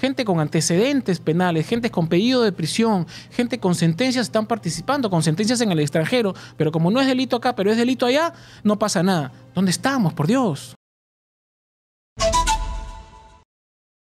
gente con antecedentes penales, gente con pedido de prisión, gente con sentencias están participando, con sentencias en el extranjero, pero como no es delito acá, pero es delito allá, no pasa nada. ¿Dónde estamos, por Dios?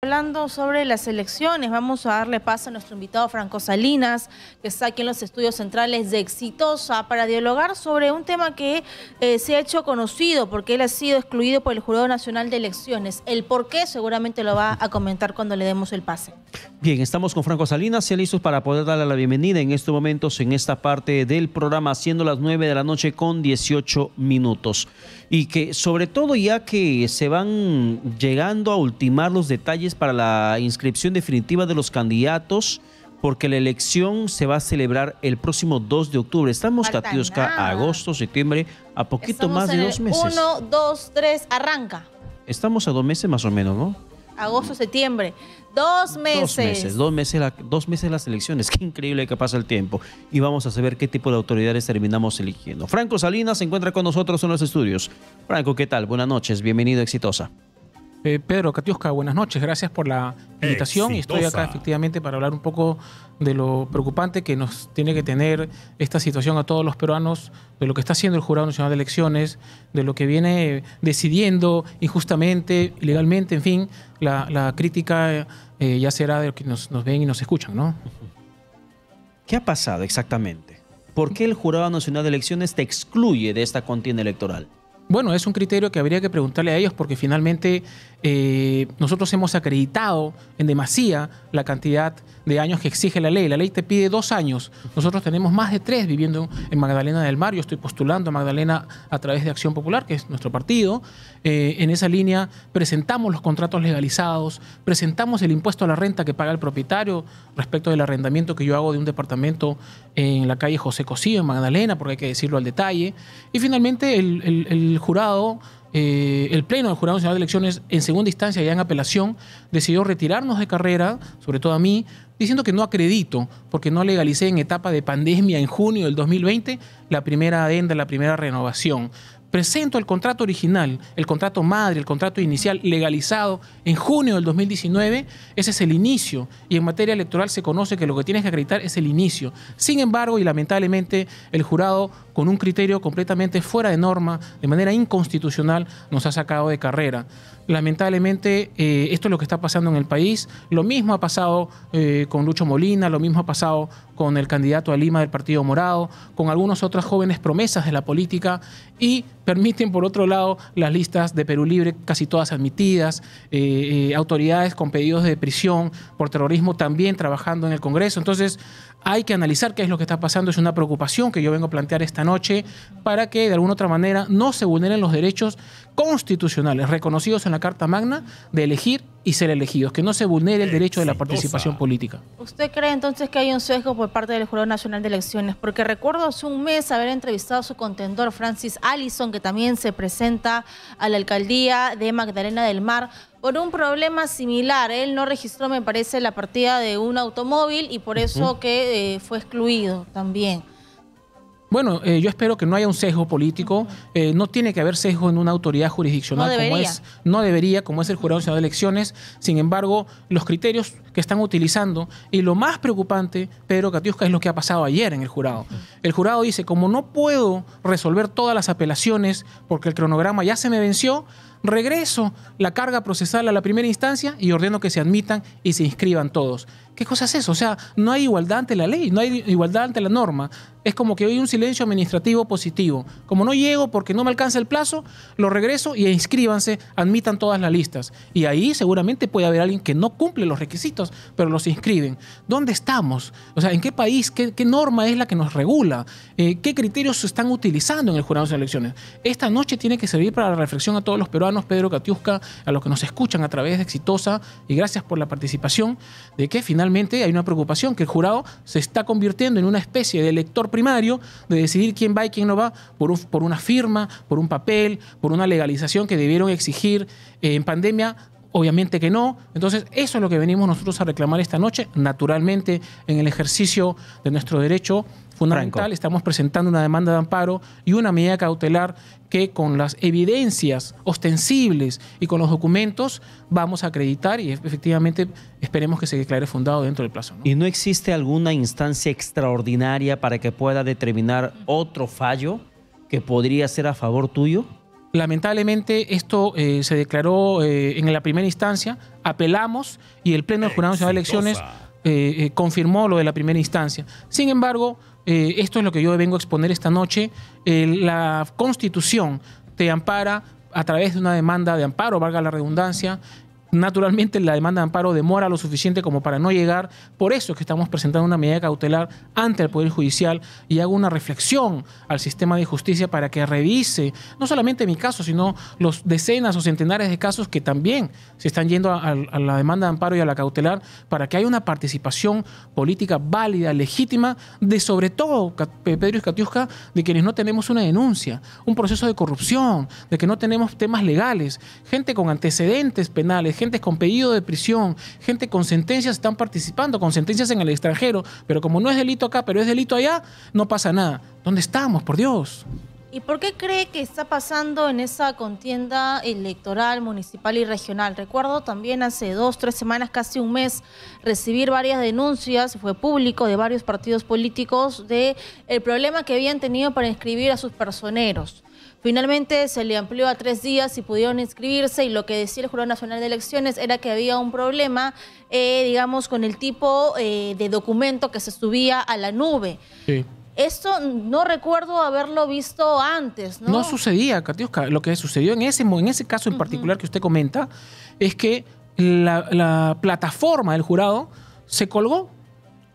Hablando sobre las elecciones, vamos a darle paso a nuestro invitado Franco Salinas, que está aquí en los estudios centrales de Exitosa, para dialogar sobre un tema que eh, se ha hecho conocido, porque él ha sido excluido por el Jurado Nacional de Elecciones. El por qué seguramente lo va a comentar cuando le demos el pase. Bien, estamos con Franco Salinas, ya listos para poder darle la bienvenida en estos momentos, en esta parte del programa, siendo las nueve de la noche con 18 minutos. Y que sobre todo ya que se van llegando a ultimar los detalles para la inscripción definitiva de los candidatos porque la elección se va a celebrar el próximo 2 de octubre. Estamos, a agosto, septiembre, a poquito más de dos meses. Uno, dos, tres, arranca. Estamos a dos meses más o menos, ¿no? Agosto, septiembre. Dos meses. Dos meses, dos meses, las elecciones. Qué increíble que pasa el tiempo. Y vamos a saber qué tipo de autoridades terminamos eligiendo. Franco Salinas se encuentra con nosotros en los estudios. Franco, ¿qué tal? Buenas noches, bienvenido Exitosa. Eh, Pedro Katiuska, buenas noches. Gracias por la invitación. Y estoy acá efectivamente para hablar un poco de lo preocupante que nos tiene que tener esta situación a todos los peruanos, de lo que está haciendo el Jurado Nacional de Elecciones, de lo que viene decidiendo injustamente, ilegalmente, en fin, la, crítica eh, ya será de los que nos, nos ven y nos escuchan, ¿no? ¿Qué ha pasado exactamente? ¿Por qué el Jurado Nacional de Elecciones te excluye de esta contienda electoral? Bueno, es un criterio que habría que preguntarle a ellos porque finalmente eh, nosotros hemos acreditado en demasía la cantidad de años que exige la ley. La ley te pide dos años. Nosotros tenemos más de tres viviendo en Magdalena del Mar. Yo estoy postulando a Magdalena a través de Acción Popular, que es nuestro partido. Eh, en esa línea presentamos los contratos legalizados, presentamos el impuesto a la renta que paga el propietario respecto del arrendamiento que yo hago de un departamento en la calle José Cosío, en Magdalena, porque hay que decirlo al detalle. Y finalmente el jurado eh, el Pleno del Jurado Nacional de Elecciones, en segunda instancia, ya en apelación, decidió retirarnos de carrera, sobre todo a mí, diciendo que no acredito, porque no legalicé en etapa de pandemia en junio del 2020 la primera adenda, la primera renovación presento el contrato original, el contrato madre, el contrato inicial legalizado en junio del 2019, ese es el inicio y en materia electoral se conoce que lo que tienes que acreditar es el inicio. Sin embargo, y lamentablemente, el jurado con un criterio completamente fuera de norma, de manera inconstitucional, nos ha sacado de carrera. Lamentablemente, eh, esto es lo que está pasando en el país. Lo mismo ha pasado eh, con Lucho Molina, lo mismo ha pasado con el candidato a Lima del Partido Morado, con algunas otras jóvenes promesas de la política y permiten, por otro lado, las listas de Perú Libre, casi todas admitidas, eh, eh, autoridades con pedidos de prisión por terrorismo también trabajando en el Congreso. Entonces, hay que analizar qué es lo que está pasando. Es una preocupación que yo vengo a plantear esta noche para que, de alguna otra manera, no se vulneren los derechos constitucionales reconocidos en la Carta Magna de elegir y ser elegidos, que no se vulnere el derecho de la participación política. ¿Usted cree entonces que hay un sesgo por parte del Jurado Nacional de Elecciones? Porque recuerdo hace un mes haber entrevistado a su contendor Francis Allison, que también se presenta a la alcaldía de Magdalena del Mar por un problema similar. Él no registró, me parece, la partida de un automóvil y por eso que eh, fue excluido también. Bueno, eh, yo espero que no haya un sesgo político. Eh, no tiene que haber sesgo en una autoridad jurisdiccional como es. No debería, como es el Jurado de Elecciones. Sin embargo, los criterios que están utilizando y lo más preocupante, Pedro Catiusca, es lo que ha pasado ayer en el jurado. El jurado dice, como no puedo resolver todas las apelaciones porque el cronograma ya se me venció, regreso la carga procesal a la primera instancia y ordeno que se admitan y se inscriban todos. ¿Qué cosa es eso? O sea, no hay igualdad ante la ley, no hay igualdad ante la norma. Es como que hay un silencio administrativo positivo. Como no llego porque no me alcanza el plazo, lo regreso y inscríbanse, admitan todas las listas. Y ahí seguramente puede haber alguien que no cumple los requisitos, pero los inscriben. ¿Dónde estamos? O sea, ¿en qué país? ¿Qué, qué norma es la que nos regula? Eh, ¿Qué criterios se están utilizando en el jurado de elecciones? Esta noche tiene que servir para la reflexión a todos los peruanos, Pedro Catiusca, a los que nos escuchan a través de Exitosa, y gracias por la participación, de que finalmente hay una preocupación, que el jurado se está convirtiendo en una especie de elector primario de decidir quién va y quién no va por, una firma, por un papel, por una legalización que debieron exigir eh, en pandemia Obviamente que no. Entonces, eso es lo que venimos nosotros a reclamar esta noche. Naturalmente, en el ejercicio de nuestro derecho fundamental, estamos presentando una demanda de amparo y una medida cautelar que con las evidencias ostensibles y con los documentos vamos a acreditar y efectivamente esperemos que se declare fundado dentro del plazo. ¿Y no existe alguna instancia extraordinaria para que pueda determinar otro fallo que podría ser a favor tuyo? Lamentablemente esto eh, se declaró eh, en la primera instancia, apelamos y el Pleno del Jurado Nacional de Elecciones eh, confirmó lo de la primera instancia. Sin embargo, esto es lo que yo vengo a exponer esta noche. la Constitución te ampara a través de una demanda de amparo, valga la redundancia, naturalmente la demanda de amparo demora lo suficiente como para no llegar. Por eso es que estamos presentando una medida cautelar ante el Poder Judicial y hago una reflexión al sistema de justicia para que revise no solamente mi caso, sino los decenas o centenares de casos que también se están yendo a, la demanda de amparo y a la cautelar para que haya una participación política válida, legítima, de sobre todo eh, Pedro Escatiusca de quienes no tenemos una denuncia, un proceso de corrupción, de que no tenemos temas legales, gente con antecedentes penales, gente con pedido de prisión, gente con sentencias están participando, con sentencias en el extranjero, pero como no es delito acá, pero es delito allá, no pasa nada. ¿Dónde estamos, por Dios? ¿Y por qué cree que está pasando en esa contienda electoral municipal y regional? Recuerdo también hace dos, tres semanas, casi un mes, recibir varias denuncias, fue público, de varios partidos políticos, de el problema que habían tenido para inscribir a sus personeros. Finalmente se le amplió a tres días y pudieron inscribirse y lo que decía el Jurado Nacional de Elecciones era que había un problema, eh, digamos, con el tipo eh, de documento que se subía a la nube. Esto no recuerdo haberlo visto antes, ¿no? sucedía, Katiuska. Lo que sucedió en ese, en ese caso en particular que usted comenta es que la, la plataforma del jurado se colgó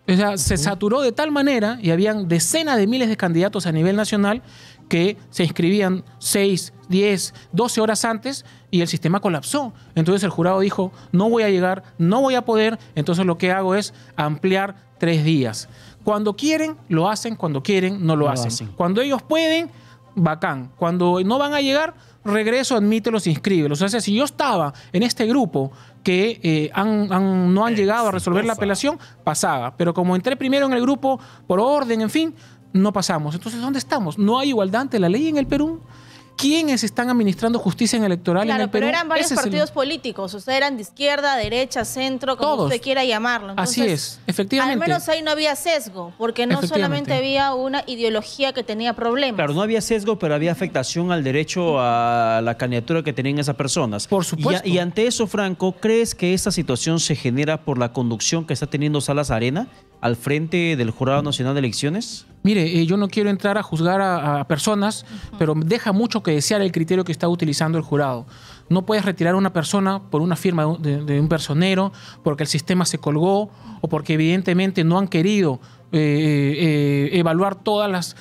o sea, se saturó de tal manera y habían decenas de miles de candidatos a nivel nacional que se inscribían 6, 10, 12 horas antes y el sistema colapsó. Entonces el jurado dijo, no voy a llegar, no voy a poder, entonces lo que hago es ampliar tres días. Cuando quieren, lo hacen, cuando quieren, no lo, hacen. Cuando ellos pueden, bacán. Cuando no van a llegar, regreso, admítelos, inscríbelos. O sea, si yo estaba en este grupo que eh, han, no han llegado a resolver la apelación, pasaba. Pero como entré primero en el grupo por orden, en fin, no pasamos. Entonces, ¿dónde estamos? ¿No hay igualdad ante la ley en el Perú? ¿Quiénes están administrando justicia en electoral en el Perú? Claro, pero eran varios partidos políticos, o sea, eran de izquierda, derecha, centro, como usted quiera llamarlo. Así es, efectivamente. Al menos ahí no había sesgo, porque no solamente había una ideología que tenía problemas. Claro, no había sesgo, pero había afectación al derecho a la candidatura que tenían esas personas. Por supuesto. Y, ante eso, Franco, ¿crees que esta situación se genera por la conducción que está teniendo Salas Arena? al frente del Jurado Nacional de Elecciones? Mire, eh, yo no quiero entrar a juzgar a, personas, pero deja mucho que desear el criterio que está utilizando el jurado. No puedes retirar a una persona por una firma de, un personero, porque el sistema se colgó o porque evidentemente no han querido eh, eh, evaluar todas las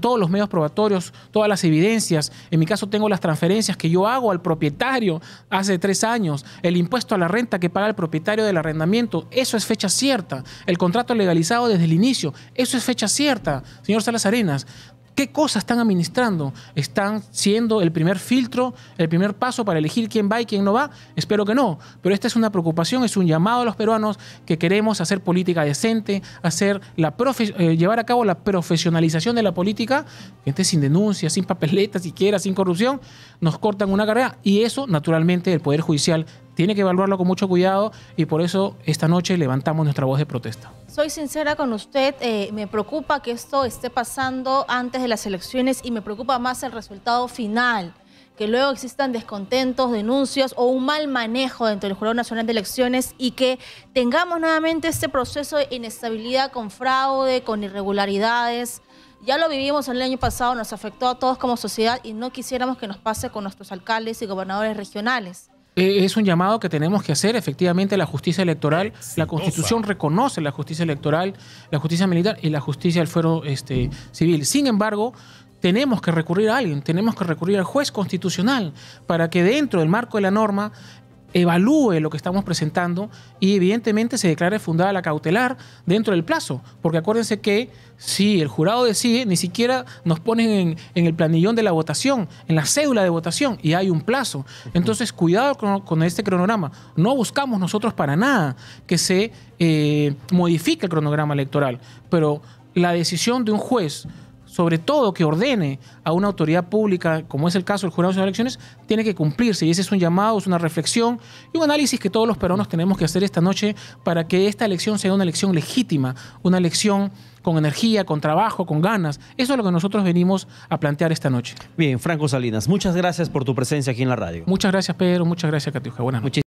todos los medios probatorios, todas las evidencias. En mi caso tengo las transferencias que yo hago al propietario hace tres años, el impuesto a la renta que paga el propietario del arrendamiento, eso es fecha cierta. El contrato legalizado desde el inicio, eso es fecha cierta, señor Salas Arenas. ¿Qué cosas están administrando? ¿Están siendo el primer filtro, el primer paso para elegir quién va y quién no va? Espero que no, pero esta es una preocupación, es un llamado a los peruanos que queremos hacer política decente, hacer la eh, llevar a cabo la profesionalización de la política, gente sin denuncias, sin papeletas siquiera, sin corrupción, nos cortan una carrera y eso naturalmente el Poder Judicial tiene que evaluarlo con mucho cuidado y por eso esta noche levantamos nuestra voz de protesta. Soy sincera con usted, eh, me preocupa que esto esté pasando antes de las elecciones y me preocupa más el resultado final que luego existan descontentos, denuncias o un mal manejo dentro del Jurado Nacional de Elecciones y que tengamos nuevamente este proceso de inestabilidad con fraude, con irregularidades. Ya lo vivimos el año pasado, nos afectó a todos como sociedad y no quisiéramos que nos pase con nuestros alcaldes y gobernadores regionales. E-, es un llamado que tenemos que hacer. Efectivamente, la justicia electoral, la Constitución reconoce la justicia electoral, la justicia militar y la justicia del fuero este, civil. Sin embargo, tenemos que recurrir a alguien, tenemos que recurrir al juez constitucional para que dentro del marco de la norma evalúe lo que estamos presentando y evidentemente se declare fundada la cautelar dentro del plazo. Porque acuérdense que si el jurado decide, ni siquiera nos ponen en, el planillón de la votación, en la cédula de votación, y hay un plazo. Entonces, cuidado con, este cronograma. No buscamos nosotros para nada que se eh, modifique el cronograma electoral, pero la decisión de un juez sobre todo que ordene a una autoridad pública, como es el caso del Jurado de de Elecciones, tiene que cumplirse. Y ese es un llamado, es una reflexión y un análisis que todos los peruanos tenemos que hacer esta noche para que esta elección sea una elección legítima, una elección con energía, con trabajo, con ganas. Eso es lo que nosotros venimos a plantear esta noche. Bien, Franco Salinas, muchas gracias por tu presencia aquí en la radio. Muchas gracias, Pedro. Muchas gracias, Catiuja. Buenas noches.